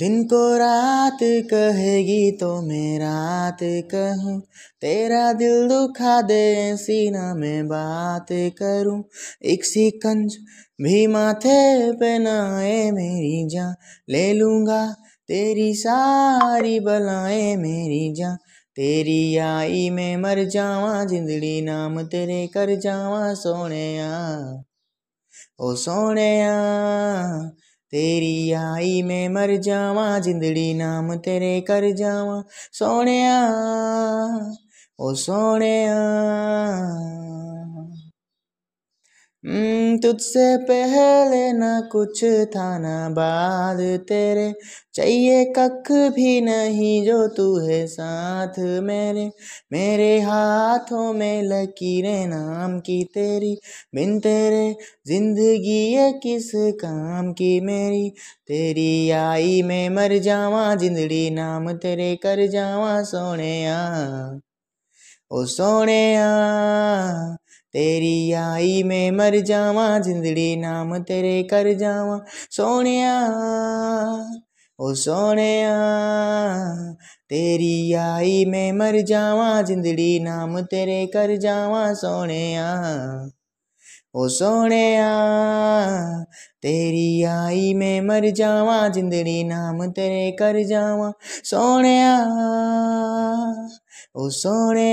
दिन को रात कहेगी तो मैं रात कहूँ तेरा दिल दुखा दे ऐसी ना मैं बात करूँ एक सिकंज भी माथे पे ना मेरी जा ले लूँगा तेरी सारी बलाए मेरी जा तेरी आई में मर जावा जिंदड़ी नाम तेरे कर जावा सोने ओ सोने तेरी आई मैं मर जावा जिंदड़ी नाम तेरे कर जावा सोने ओ सोने तुझसे पहले ना कुछ था ना बाद तेरे चाहिए कख भी नहीं जो तू है साथ मेरे मेरे हाथों में लकीरें नाम की तेरी बिन तेरे जिंदगी ये किस काम की मेरी तेरी आई मैं मर जावा जिंदड़ी नाम तेरे कर जावा सोने ओ सोने तेरी आई में मर जावा जिंदड़ी नाम तेरे कर जावा सोने ओ सोने तेरी आई में मर जावा जिंदड़ी नाम तेरे कर जावा सोने ओ सोने तेरी आई में मर जावा जिंदड़ी नाम तेरे कर जावा सोने ओ सोने